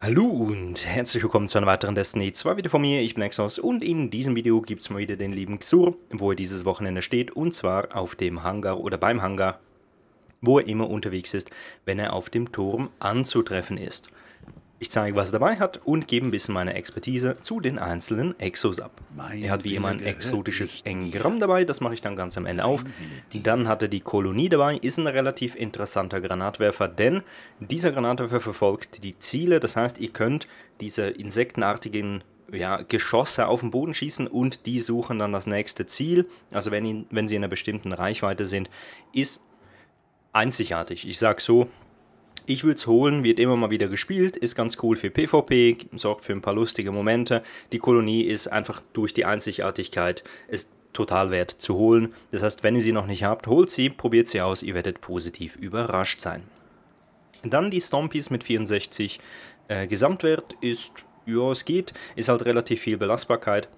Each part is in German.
Hallo und herzlich willkommen zu einem weiteren Destiny 2 Video von mir, ich bin Exos und in diesem Video gibt es mal wieder den lieben Xur, wo er dieses Wochenende steht und zwar auf dem Hangar oder beim Hangar, wo er immer unterwegs ist, wenn er auf dem Turm anzutreffen ist. Ich zeige, was er dabei hat und gebe ein bisschen meine Expertise zu den einzelnen Exos ab. Mein er hat wie immer ein exotisches Engramm dabei, das mache ich dann ganz am Ende auf. Dann hat er die Kolonie dabei, ist ein relativ interessanter Granatwerfer, denn dieser Granatwerfer verfolgt die Ziele. Das heißt, ihr könnt diese insektenartigen ja, Geschosse auf den Boden schießen und die suchen dann das nächste Ziel. Also wenn, wenn sie in einer bestimmten Reichweite sind, ist einzigartig. Ich sage so, ich würde es holen, wird immer mal wieder gespielt, ist ganz cool für PvP, sorgt für ein paar lustige Momente. Die Kolonie ist einfach durch die Einzigartigkeit ist total wert zu holen. Das heißt, wenn ihr sie noch nicht habt, holt sie, probiert sie aus, ihr werdet positiv überrascht sein. Dann die Stompies mit 64. Äh, Gesamtwert ist, ja, es geht, ist halt relativ viel Belastbarkeit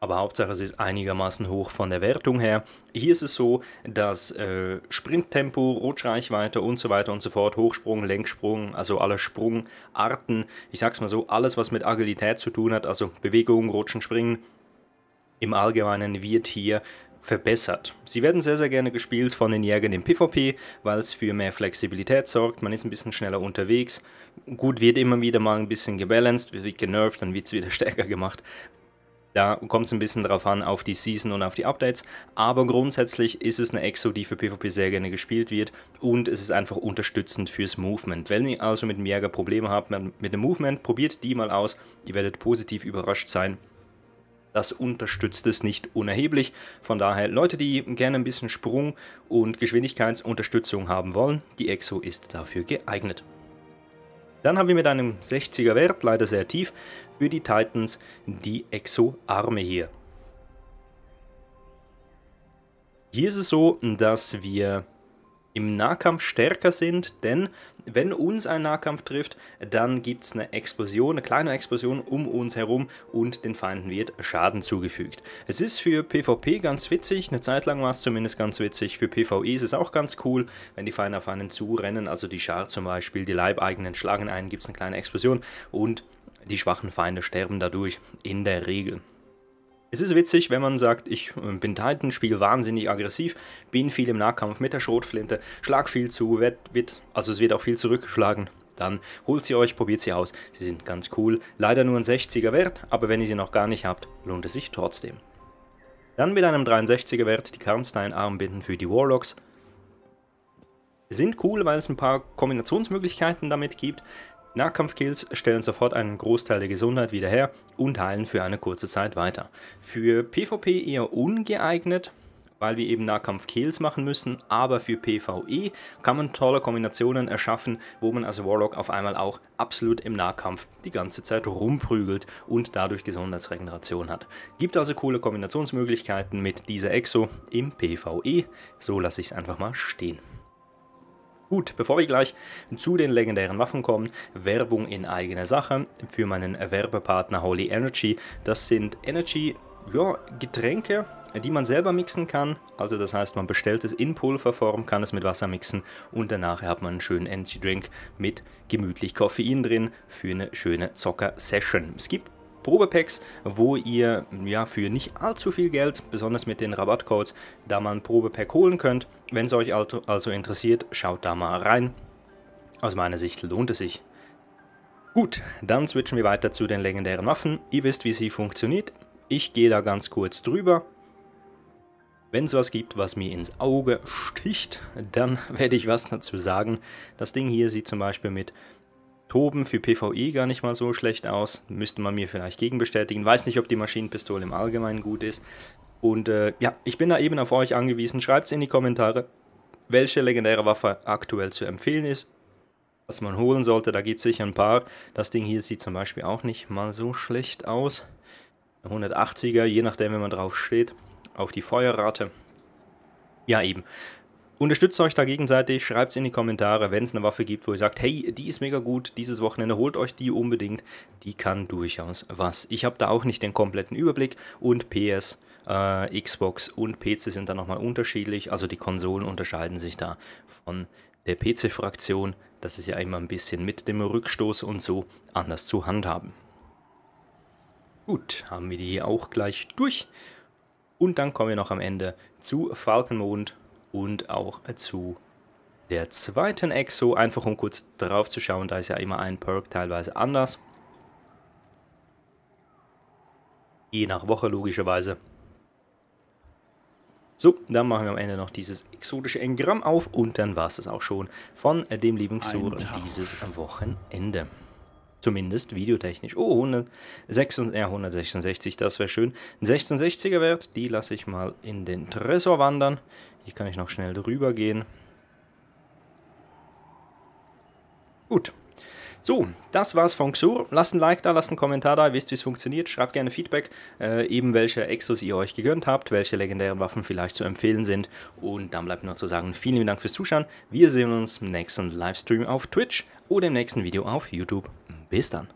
aber Hauptsache, es ist einigermaßen hoch von der Wertung her. Hier ist es so, dass äh, Sprinttempo, Rutschreichweite und so weiter und so fort, Hochsprung, Lenksprung, also alle Sprungarten, ich sag's mal so, alles, was mit Agilität zu tun hat, also Bewegung, Rutschen, Springen, im Allgemeinen wird hier verbessert. Sie werden sehr, sehr gerne gespielt von den Jägern im PvP, weil es für mehr Flexibilität sorgt, man ist ein bisschen schneller unterwegs. Gut, wird immer wieder mal ein bisschen gebalanced, wird genervt, dann wird es wieder stärker gemacht. Da kommt es ein bisschen drauf an, auf die Season und auf die Updates. Aber grundsätzlich ist es eine Exo, die für PvP sehr gerne gespielt wird und es ist einfach unterstützend fürs Movement. Wenn ihr also mit dem Jäger Probleme habt mit dem Movement, probiert die mal aus. Ihr werdet positiv überrascht sein. Das unterstützt es nicht unerheblich. Von daher, Leute, die gerne ein bisschen Sprung- und Geschwindigkeitsunterstützung haben wollen, die Exo ist dafür geeignet. Dann haben wir mit einem 60er Wert, leider sehr tief, für die Titans die Exo-Arme hier. Hier ist es so, dass wir im Nahkampf stärker sind, denn wenn uns ein Nahkampf trifft, dann gibt es eine Explosion, eine kleine Explosion um uns herum und den Feinden wird Schaden zugefügt. Es ist für PvP ganz witzig, eine Zeit lang war es zumindest ganz witzig, für PvE ist es auch ganz cool, wenn die Feinde auf einen zurennen, also die Schar zum Beispiel, die Leibeigenen schlagen ein, gibt es eine kleine Explosion und die schwachen Feinde sterben dadurch in der Regel. Es ist witzig, wenn man sagt, ich äh, bin Titan, spiele wahnsinnig aggressiv, bin viel im Nahkampf mit der Schrotflinte, schlag viel zu, wird, wird, also es wird auch viel zurückgeschlagen. Dann holt sie euch, probiert sie aus. Sie sind ganz cool. Leider nur ein 60er Wert, aber wenn ihr sie noch gar nicht habt, lohnt es sich trotzdem. Dann mit einem 63er Wert die Karnstein-Armbinden für die Warlocks. Sind cool, weil es ein paar Kombinationsmöglichkeiten damit gibt. Nahkampfkills stellen sofort einen Großteil der Gesundheit wieder her und heilen für eine kurze Zeit weiter. Für PvP eher ungeeignet, weil wir eben Nahkampfkills machen müssen, aber für PvE kann man tolle Kombinationen erschaffen, wo man als Warlock auf einmal auch absolut im Nahkampf die ganze Zeit rumprügelt und dadurch Gesundheitsregeneration hat. Gibt also coole Kombinationsmöglichkeiten mit dieser Exo im PvE, so lasse ich es einfach mal stehen. Gut, bevor wir gleich zu den legendären Waffen kommen, Werbung in eigener Sache für meinen Werbepartner Holy Energy. Das sind Energy, ja, Getränke, die man selber mixen kann. Also das heißt, man bestellt es in Pulverform, kann es mit Wasser mixen und danach hat man einen schönen Energy Drink mit gemütlich Koffein drin für eine schöne Zocker-Session. Es gibt Probepacks, wo ihr ja für nicht allzu viel Geld, besonders mit den Rabattcodes, da mal ein Probepack holen könnt. Wenn es euch also interessiert, schaut da mal rein. Aus meiner Sicht lohnt es sich. Gut, dann switchen wir weiter zu den legendären Waffen. Ihr wisst, wie sie funktioniert. Ich gehe da ganz kurz drüber. Wenn es was gibt, was mir ins Auge sticht, dann werde ich was dazu sagen. Das Ding hier sieht zum Beispiel mit Toben für PvE gar nicht mal so schlecht aus. Müsste man mir vielleicht gegenbestätigen. Weiß nicht, ob die Maschinenpistole im Allgemeinen gut ist. Und äh, ja, ich bin da eben auf euch angewiesen. Schreibt es in die Kommentare, welche legendäre Waffe aktuell zu empfehlen ist. Was man holen sollte, da gibt es sicher ein paar. Das Ding hier sieht zum Beispiel auch nicht mal so schlecht aus. 180er, je nachdem, wenn man drauf steht. Auf die Feuerrate. Ja, eben. Unterstützt euch da gegenseitig, schreibt es in die Kommentare, wenn es eine Waffe gibt, wo ihr sagt, hey, die ist mega gut, dieses Wochenende holt euch die unbedingt, die kann durchaus was. Ich habe da auch nicht den kompletten Überblick und PS, äh, Xbox und PC sind da nochmal unterschiedlich, also die Konsolen unterscheiden sich da von der PC-Fraktion. Das ist ja immer ein bisschen mit dem Rückstoß und so anders zu handhaben. Gut, haben wir die hier auch gleich durch. Und dann kommen wir noch am Ende zu Falkenmond und auch zu der zweiten Exo, einfach um kurz drauf zu schauen, da ist ja immer ein Perk teilweise anders. Je nach Woche logischerweise. So, dann machen wir am Ende noch dieses exotische Engramm auf und dann war es das auch schon von dem lieben Xur dieses Wochenende. Zumindest videotechnisch. Oh, 106, äh, 166, das wäre schön. Ein 66er Wert, die lasse ich mal in den Tresor wandern. Hier kann ich noch schnell drüber gehen. Gut. So, das war's von Xur. Lasst ein Like da, lasst einen Kommentar da, wisst, wie es funktioniert. Schreibt gerne Feedback, äh, eben welche Exos ihr euch gegönnt habt, welche legendären Waffen vielleicht zu empfehlen sind. Und dann bleibt nur zu sagen, vielen Dank fürs Zuschauen. Wir sehen uns im nächsten Livestream auf Twitch oder im nächsten Video auf YouTube. Bis dann.